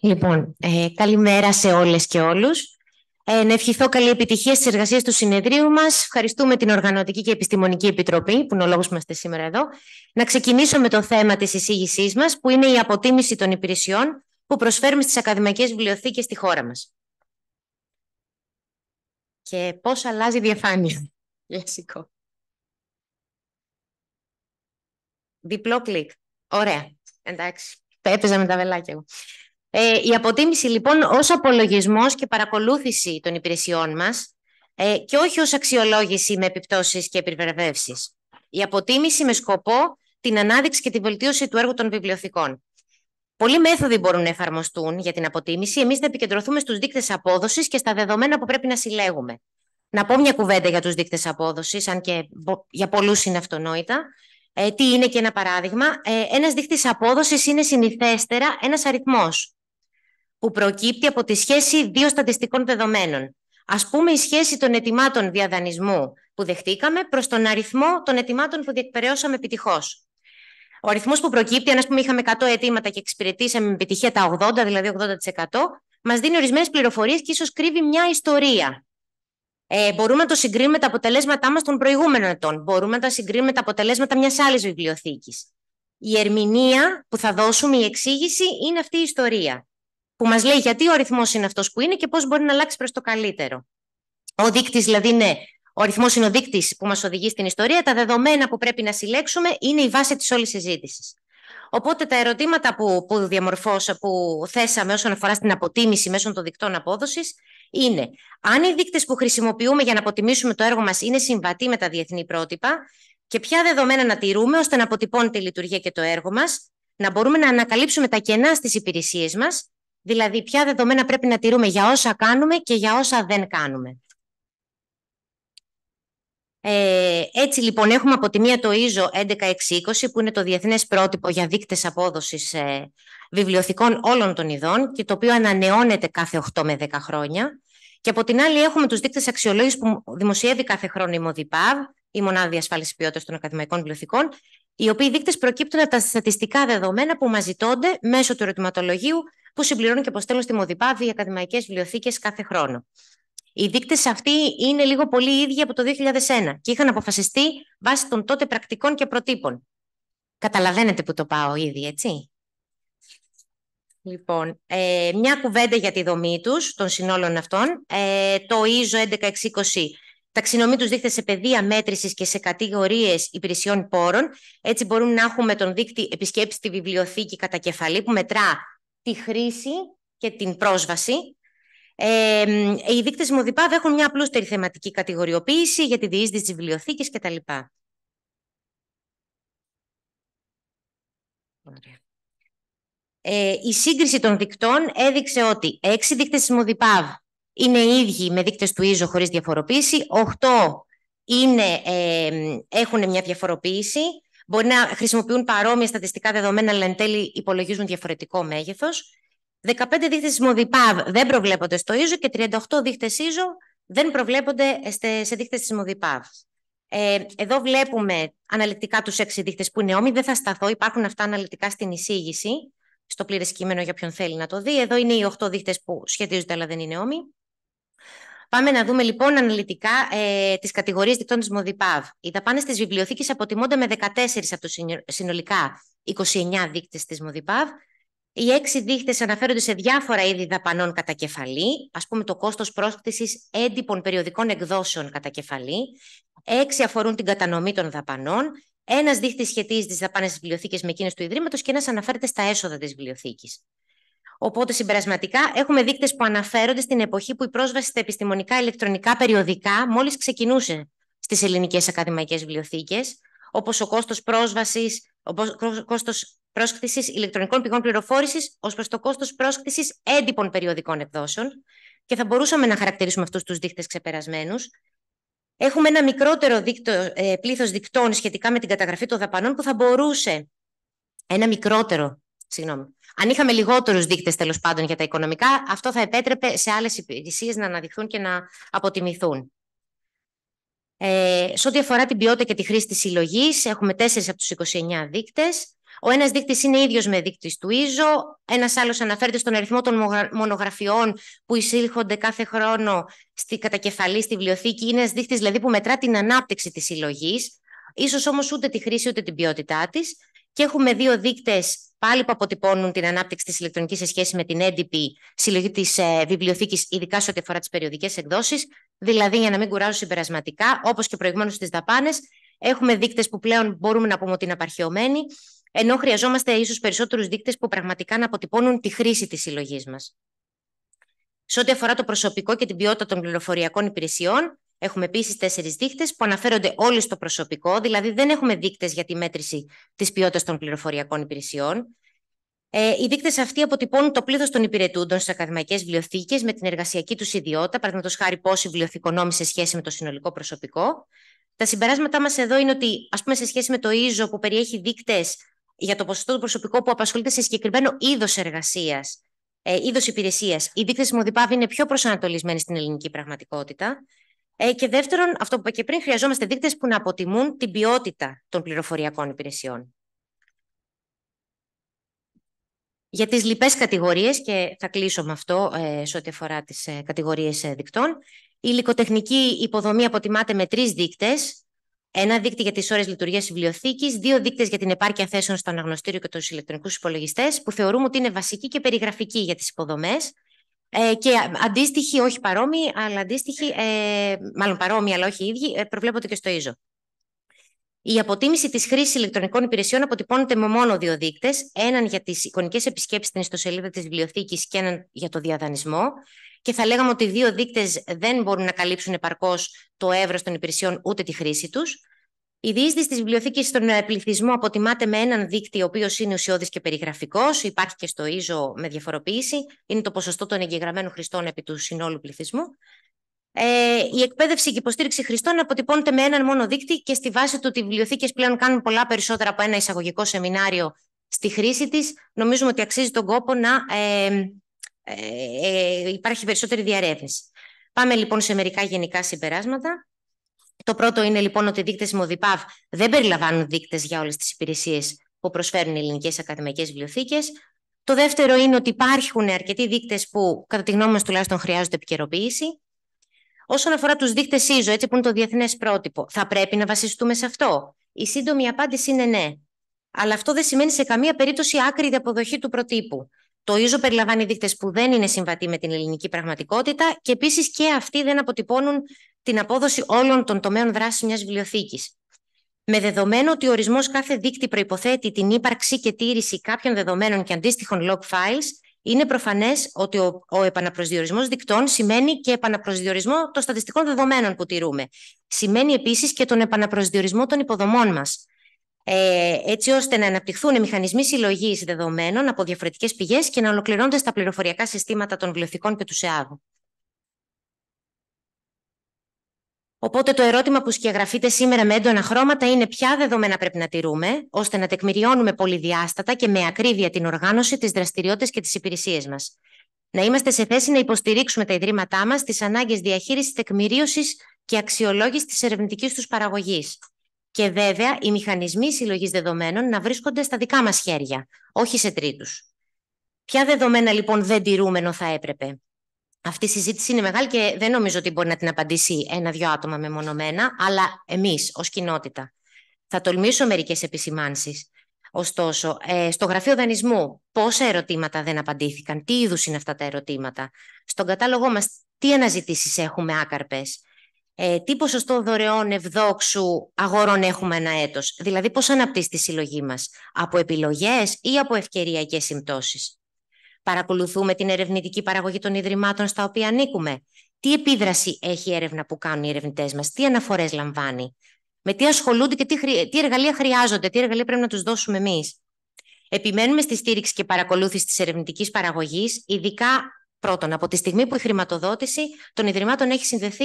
Λοιπόν, ε, καλημέρα σε όλες και όλους. Ε, να ευχηθώ καλή επιτυχία στις εργασίες του συνεδρίου μας. Ευχαριστούμε την Οργανωτική και Επιστημονική Επιτροπή, που είναι ο λόγος που είμαστε σήμερα εδώ. Να ξεκινήσω με το θέμα της εισήγησής μας, που είναι η αποτίμηση των υπηρεσιών που προσφέρουμε στις ακαδημαϊκές βιβλιοθήκες στη χώρα μας. Και πώς αλλάζει η διαφάνεια. Διπλό κλικ. Ωραία. Εντάξει. Τα με τα βελάκια εγώ. Ε, η αποτίμηση λοιπόν ως απολογισμός και παρακολούθηση των υπηρεσιών μας ε, και όχι ως αξιολόγηση με επιπτώσεις και επιβραβεύσεις. Η αποτίμηση με σκοπό την ανάδειξη και τη βελτίωση του έργου των βιβλιοθηκών. Πολλοί μέθοδοι μπορούν να εφαρμοστούν για την αποτίμηση. Εμείς θα επικεντρωθούμε στους δείκτες απόδοσης και στα δεδομένα που πρέπει να συλλέγουμε. Να πω μια κουβέντα για τους δείκτες απόδοσης, αν και για πολλούς είναι αυτονόητα. Ε, τι είναι και ένα παράδειγμα. Ε, ένας δείκτης απόδοσης είναι συνηθέστερα ένας αριθμός που προκύπτει από τη σχέση δύο στατιστικών δεδομένων. Ας πούμε, η σχέση των ετοιμάτων διαδανισμού που δεχτήκαμε προς τον αριθμό των ετοιμάτων που διεκπαιρεώσαμε επιτυχώς. Ο αριθμός που προκύπτει, αν ας πούμε είχαμε 100 αιτήματα και εξυπηρετήσαμε με επιτυχία τα 80, δηλαδή 80%, μας δίνει ορισμένες πληροφορίες και ίσως κρύβει μια ιστορία. Ε, μπορούμε να το συγκρίνουμε τα αποτελέσματά μας των προηγούμενων ετών. Μπορούμε να τα συγκρίνουμε τα αποτελέσματα μιας άλλης βιβλιοθήκης. Η ερμηνεία που θα δώσουμε, η εξήγηση, είναι αυτή η ιστορία που μας λέει γιατί ο αριθμός είναι αυτός που είναι και πώς μπορεί να αλλάξει προς το καλύτερο. Ο δείκτης δηλαδή ναι, είναι ο αριθμός είναι ο δείκτης που μας οδηγεί στην ιστορία. Τα δεδομένα που πρέπει να συλλέξουμε είναι η βάση της όλης συζήτησης. Οπότε τα ερωτήματα που, που που θέσαμε όσον αφορά στην αποτίμηση μέσω των δικτών απόδοσης, είναι αν οι δείκτες που χρησιμοποιούμε για να αποτιμήσουμε το έργο μας είναι συμβατοί με τα διεθνή πρότυπα και ποια δεδομένα να τηρούμε ώστε να αποτυπώνεται η λειτουργία και το έργο μας, να μπορούμε να ανακαλύψουμε τα κενά στις υπηρεσίες μας Δηλαδή, ποια δεδομένα πρέπει να τηρούμε για όσα κάνουμε και για όσα δεν κάνουμε. Ε, έτσι λοιπόν έχουμε από τη μία το ISO 11620 που είναι το διεθνές πρότυπο για δείκτες απόδοσης ε, βιβλιοθηκών όλων των ειδών και το οποίο ανανεώνεται κάθε 8 με 10 χρόνια. Και από την άλλη έχουμε τους δείκτες αξιολόγησης που δημοσιεύει κάθε χρόνο η ΜΟΔΙΠΑΒ, η Μονάδα Διασφάλισης Ποιότητας των Ακαδημαϊκών Βιβλιοθηκών, οι οποίοι δείκτες προκύπτουν από τα στατιστικά δεδομένα που μας μέσω του ερωτηματολογίου που συμπληρώνουν και αποστέλνουν στη Μοδιπάβη... οι ακαδημαϊκές βιβλιοθήκες κάθε χρόνο. Οι δείκτες αυτοί είναι λίγο πολύ ίδιοι από το 2001 και είχαν αποφασιστεί βάσει των τότε πρακτικών και προτύπων. Καταλαβαίνετε που το πάω ήδη, έτσι. Λοιπόν, ε, μια κουβέντα για τη δομή τους των συνόλων αυτών. Ε, το ISO 1160 ταξινομεί τους δείχνει σε πεδία μέτρησης και σε κατηγορίες υπηρεσιών πόρων. Έτσι μπορούμε να έχουμε τον δείκτη επισκέψη στη βιβλιοθήκη κατά κεφαλή που μετρά τη χρήση και την πρόσβαση. Ε, οι δείκτες Μοδιπάβ έχουν μια απλούστερη θεματική κατηγοριοποίηση για τη διείσδυση της βιβλιοθήκης κτλ. Ε, η σύγκριση των δικτών έδειξε ότι 6 δείκτες της Μοδιπάβ είναι ίδιοι με δείκτες του ίζο χωρίς διαφοροποίηση, 8 είναι, ε, έχουν μια διαφοροποίηση, Μπορεί να χρησιμοποιούν παρόμοια στατιστικά δεδομένα, αλλά εν τέλει υπολογίζουν διαφορετικό μέγεθος. 15 δείχτε ΜΟΔΙΠΑΒ δεν προβλέπονται στο ΙΖΟ και 38 δείχτε ΙΖΟ δεν προβλέπονται σε δείχτε τη Ε, εδώ βλέπουμε αναλυτικά τους 6 δείχτε που είναι όμοι. Δεν θα σταθώ, υπάρχουν αυτά αναλυτικά στην εισήγηση, στο πλήρες κείμενο για ποιον θέλει να το δει. Εδώ είναι οι 8 δείχτε που σχετίζονται αλλά δεν είναι όμοιοι. Πάμε να δούμε λοιπόν αναλυτικά ε, τις κατηγορίες δικτών της ΜΟΔΙΠΑΒ. Οι δαπάνες της βιβλιοθήκης αποτιμώνται με 14 από τους συνολικά 29 δείκτες της ΜΟΔΙΠΑΒ. Οι έξι δείκτες αναφέρονται σε διάφορα είδη δαπανών κατά κεφαλή, ας πούμε το κόστος πρόσκτησης έντυπων περιοδικών εκδόσεων κατά κεφαλή. Έξι αφορούν την κατανομή των δαπανών. Ένας σχετίζεται σχετίζει τις δαπάνες της βιβλιοθήκης με εκείνες του ιδρύματος και ένας αναφέρεται στα έσοδα της βιβλιοθήκης. Οπότε συμπερασματικά έχουμε δείκτες που αναφέρονται στην εποχή που η πρόσβαση στα επιστημονικά ηλεκτρονικά περιοδικά μόλις ξεκινούσε στις ελληνικές ακαδημαϊκές βιβλιοθήκες, όπως ο κόστος πρόσβασης, ο κόστο πρόσκληση ηλεκτρονικών πηγών πληροφόρησης ως προς το κόστος πρόσκληση έντυπων περιοδικών εκδόσεων. Και θα μπορούσαμε να χαρακτηρίσουμε αυτούς τους δείκτες ξεπερασμένους. Έχουμε ένα μικρότερο ε, πλήθος δικτών σχετικά με την καταγραφή των δαπανών που θα μπορούσε. Ένα μικρότερο, συγγνώμη, αν είχαμε λιγότερους δείκτες τέλος πάντων για τα οικονομικά, αυτό θα επέτρεπε σε άλλες υπηρεσίες να αναδειχθούν και να αποτιμηθούν. Ε, σε ό,τι αφορά την ποιότητα και τη χρήση της συλλογής, έχουμε τέσσερις από τους 29 δείκτες. Ο ένας δείκτης είναι ίδιος με δείκτης του ΙΖΟ. Ένας άλλος αναφέρεται στον αριθμό των μονογραφιών που εισήλχονται κάθε χρόνο στη κατακεφαλή, στη βιβλιοθήκη. Είναι ένας δείκτης δηλαδή που μετρά την ανάπτυξη της συλλογής, ίσως όμως ούτε τη χρήση ούτε την ποιότητά της. Και έχουμε δύο δείκτες πάλι που αποτυπώνουν την ανάπτυξη της ηλεκτρονικής σε σχέση με την έντυπη συλλογή της ε, βιβλιοθήκης, ειδικά σε ό,τι αφορά τις περιοδικές εκδόσεις. Δηλαδή, για να μην κουράζω συμπερασματικά, όπως και προηγουμένως στις δαπάνες, έχουμε δείκτες που πλέον μπορούμε να πούμε ότι είναι απαρχαιωμένοι, ενώ χρειαζόμαστε ίσως περισσότερους δείκτες που πραγματικά να αποτυπώνουν τη χρήση της συλλογής μας. Σε ό,τι αφορά το προσωπικό και την ποιότητα των πληροφοριακών υπηρεσιών, Έχουμε επίσης τέσσερις δείκτες που αναφέρονται όλοι στο προσωπικό, δηλαδή δεν έχουμε δείκτες για τη μέτρηση της ποιότητας των πληροφοριακών υπηρεσιών. Ε, οι δείκτες αυτοί αποτυπώνουν το πλήθος των υπηρετούντων στις ακαδημαϊκές βιβλιοθήκες με την εργασιακή τους ιδιότητα, παραδείγματος χάρη πόσοι βιβλιοθηκονόμοι σε σχέση με το συνολικό προσωπικό. Τα συμπεράσματά μας εδώ είναι ότι, ας πούμε, σε σχέση με το ΙΖΟ που περιέχει δείκτες για το ποσοστό του προσωπικού που απασχολείται σε συγκεκριμένο είδος εργασίας, ε, είδος υπηρεσίας, οι δείκτες τη είναι πιο προσανατολισμένοι στην ελληνική πραγματικότητα. Ε, και δεύτερον, αυτό που είπα και πριν, χρειαζόμαστε δείκτες που να αποτιμούν την ποιότητα των πληροφοριακών υπηρεσιών. Για τις λοιπές κατηγορίες και θα κλείσω με αυτό ε, σε ό,τι αφορά τις ε, κατηγορίες ε, δικτών, η υλικοτεχνική υποδομή αποτιμάται με τρεις δείκτες. Ένα δείκτη για τις ώρες λειτουργίας τη βιβλιοθήκης, δύο δείκτες για την επάρκεια θέσεων στο αναγνωστήριο και τους ηλεκτρονικούς υπολογιστές, που θεωρούμε ότι είναι βασική και περιγραφική για τις υποδομές. Ε, και αντίστοιχοι, όχι παρόμοιοι, αλλά αντίστοιχοι, ε, μάλλον παρόμοιοι, αλλά όχι οι ίδιοι, ε, προβλέπονται και στο ΙΖΟ. Η αποτίμηση της χρήσης ηλεκτρονικών υπηρεσιών αποτυπώνεται με μόνο δύο δείκτες, έναν για τις εικονικές επισκέψεις στην ιστοσελίδα της βιβλιοθήκης και έναν για το διαδανισμό Και θα λέγαμε ότι οι δύο δείκτες δεν μπορούν να καλύψουν επαρκώς το εύρος των υπηρεσιών ούτε τη χρήση τους. Η διείσδυση της βιβλιοθήκης στον πληθυσμό αποτιμάται με έναν δίκτυο, ο οποίος είναι ουσιώδης και περιγραφικός, υπάρχει και στο ίζο με διαφοροποίηση, είναι το ποσοστό των εγγεγραμμένων χρηστών επί του συνόλου πληθυσμού. Ε, η εκπαίδευση και υποστήριξη χρηστών αποτυπώνεται με έναν μόνο δίκτυο και στη βάση του ότι οι βιβλιοθήκες πλέον κάνουν πολλά περισσότερα από ένα εισαγωγικό σεμινάριο στη χρήση της. Νομίζουμε ότι αξίζει τον κόπο να ε, ε, ε, υπάρχει περισσότερη διαρεύνηση. Πάμε λοιπόν σε μερικά γενικά συμπεράσματα. Το πρώτο είναι λοιπόν ότι οι δείκτες ΜΟΔΙΠΑΒ δεν περιλαμβάνουν δείκτες για όλες τις υπηρεσίες που προσφέρουν οι ελληνικές ακαδημαϊκές βιβλιοθήκες. Το δεύτερο είναι ότι υπάρχουν αρκετοί δείκτες που, κατά τη γνώμη μας τουλάχιστον, χρειάζονται επικαιροποίηση. Όσον αφορά τους δείκτες ISO, έτσι που είναι το διεθνές πρότυπο, θα πρέπει να βασιστούμε σε αυτό. Η σύντομη απάντηση είναι ναι. Αλλά αυτό δεν σημαίνει σε καμία περίπτωση άκρη αποδοχή του προτύπου. Το ίζο περιλαμβάνει δείκτες που δεν είναι συμβατοί με την ελληνική πραγματικότητα και επίσης και αυτοί δεν αποτυπώνουν την απόδοση όλων των τομέων δράσης μιας βιβλιοθήκης. Με δεδομένο ότι ο ορισμός κάθε δείκτη προποθέτει την ύπαρξη και τήρηση κάποιων δεδομένων και αντίστοιχων log files, είναι προφανές ότι ο, ο επαναπροσδιορισμός δικτών σημαίνει και επαναπροσδιορισμό των στατιστικών δεδομένων που τηρούμε. Σημαίνει επίσης και τον επαναπροσδιορισμό των υποδομών μας. Ε, έτσι ώστε να αναπτυχθούν μηχανισμοί συλλογής δεδομένων από διαφορετικές πηγές και να ολοκληρώνονται στα πληροφοριακά συστήματα των βιβλιοθηκών και του ΣΕΑΒ. Οπότε το ερώτημα που σκιαγραφείται σήμερα με έντονα χρώματα είναι ποια δεδομένα πρέπει να τηρούμε, ώστε να τεκμηριώνουμε πολυδιάστατα και με ακρίβεια την οργάνωση, τις δραστηριότητες και τις υπηρεσίες μας. Να είμαστε σε θέση να υποστηρίξουμε τα ιδρύματά μας στις ανάγκες διαχείρισης, τεκμηρίωσης και αξιολόγησης της ερευνητικής τους παραγωγής και βέβαια οι μηχανισμοί συλλογής δεδομένων να βρίσκονται στα δικά μας χέρια, όχι σε τρίτους. Ποια δεδομένα λοιπόν δεν τηρούμενο θα έπρεπε. Αυτή η συζήτηση είναι μεγάλη και δεν νομίζω ότι μπορεί να την απαντήσει ένα-δυο άτομα μεμονωμένα, αλλά εμείς, ως κοινότητα. Θα τολμήσω μερικές επισημάνσεις. Ωστόσο, ε, στο Γραφείο Δανεισμού πόσα ερωτήματα δεν απαντήθηκαν, τι είδους είναι αυτά τα ερωτήματα. Στον κατάλογό μας, τι αναζητήσεις έχουμε άκαρπες, ε, τι ποσοστό δωρεών ευδόξου αγορών έχουμε ένα έτος. Δηλαδή πώς αναπτύσσει τη συλλογή μας. Από επιλογές ή από ευκαιριακές συμπτώσεις. Παρακολουθούμε την ερευνητική παραγωγή των ιδρυμάτων στα οποία ανήκουμε. Τι επίδραση έχει η έρευνα που κάνουν οι ερευνητές μας, τι αναφορές λαμβάνει, με τι ασχολούνται και τι, τι εργαλεία χρειάζονται, τι εργαλεία πρέπει να τους δώσουμε εμείς. Επιμένουμε στη στήριξη και παρακολούθηση της ερευνητικής παραγωγής, ειδικά πρώτον από τη στιγμή που η χρηματοδότηση των Ιδρυμάτων έχει συνδεθεί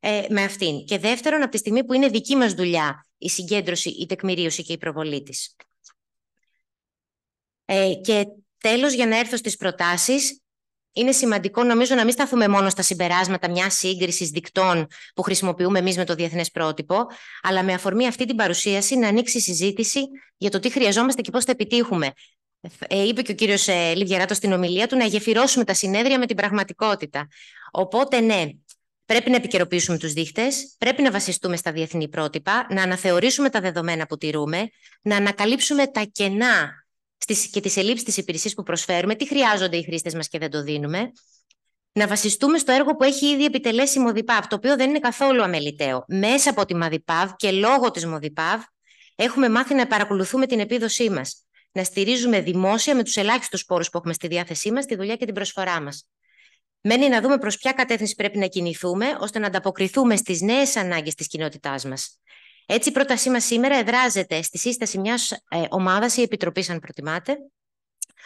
ε, με αυτήν. Και δεύτερον, από τη στιγμή που είναι δική μας δουλειά η συγκέντρωση, η τεκμηρίωση και η προβολή της. Ε, και τέλος, για να έρθω στις προτάσεις, είναι σημαντικό νομίζω να μην σταθούμε μόνο στα συμπεράσματα μιας σύγκρισης δικτών που χρησιμοποιούμε εμείς με το διεθνές πρότυπο, αλλά με αφορμή αυτή την παρουσίαση να ανοίξει συζήτηση για το τι χρειαζόμαστε και πώς θα επιτύχουμε. Ε, είπε και ο κύριος ε, Λιβιαράτο στην ομιλία του να γεφυρώσουμε τα συνέδρια με την πραγματικότητα. Οπότε, ναι, Πρέπει να επικαιροποιήσουμε τους δείχτες, πρέπει να βασιστούμε στα διεθνή πρότυπα, να αναθεωρήσουμε τα δεδομένα που τηρούμε, να ανακαλύψουμε τα κενά και τις ελλείψεις της υπηρεσίας που προσφέρουμε, τι χρειάζονται οι χρήστες μας και δεν το δίνουμε. Να βασιστούμε στο έργο που έχει ήδη επιτελέσει η Μοδιπαύ, το οποίο δεν είναι καθόλου αμεληταίο. Μέσα από τη Μοδιπαύ και λόγω της Μοδιπαύ, έχουμε μάθει να παρακολουθούμε την επίδοσή μας. Να στηρίζουμε δημόσια με τους ελάχιστους πόρους που έχουμε στη διάθεσή μας τη δουλειά και την προσφορά μας. Μένει να δούμε προς ποια κατεύθυνση πρέπει να κινηθούμε, ώστε να ανταποκριθούμε στις νέες ανάγκες της κοινότητάς μας. Έτσι, η πρότασή μας σήμερα εδράζεται στη σύσταση μιας ε, ομάδας ή επιτροπής, αν προτιμάτε,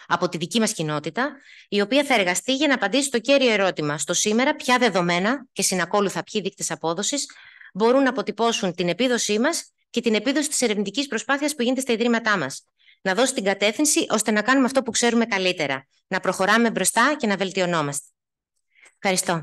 από τη δική μας κοινότητα, η επιτροπης αν προτιματε απο τη δικη μας κοινοτητα η οποια θα εργαστεί για να απαντήσει το κέριο ερώτημα στο σήμερα ποια δεδομένα και συνακόλουθα ποιοι δείκτες απόδοσης μπορούν να αποτυπώσουν την επίδοσή μας και την επίδοση της ερευνητικής προσπάθειας που γίνεται στα Ιδρύματά μας. Να δώσει την κατεύθυνση ώστε να κάνουμε αυτό που ξέρουμε καλύτερα, να προχωράμε μπροστά και να βελτιωνόμαστε. Ευχαριστώ.